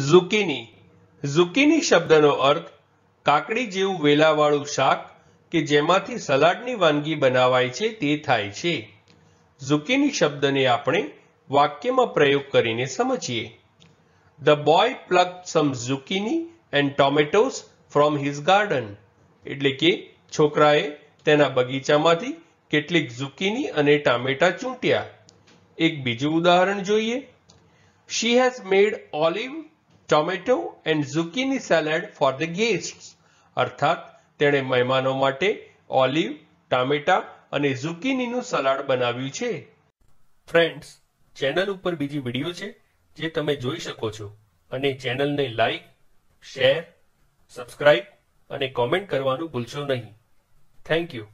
ઝુકીની ઝુકીની શબ્દનો અર્થ કાકડી જેવું વેલાવાળું શાક કે જેમાંથી સલાડની વાનગી બનાવાય છે તે થાય છે ઝુકીની શબ્દને આપણે વાક્યમાં પ્રયોગ કરીને સમજીએ the boy pluck some zucchini and tomatoes from his garden એટલે કે છોકરાએ તેના બગીચામાંથી કેટલીક ઝુકીની અને ટામેટા ચૂંટ્યા એક બીજું ઉદાહરણ જોઈએ she has made olive tomato and zucchini salad for the guests અર્થાત તેણે મહેમાનો માટે ઓલિવ ટામેટા અને ઝુકીનીનું સલાડ બનાવ્યું છે ફ્રેન્ડ્સ ચેનલ ઉપર બીજી વિડીયો છે જે તમે જોઈ શકો છો અને ચેનલને લાઈક શેર સબસ્ક્રાઈબ અને કોમેન્ટ કરવાનું ભૂલશો નહીં થેન્ક યુ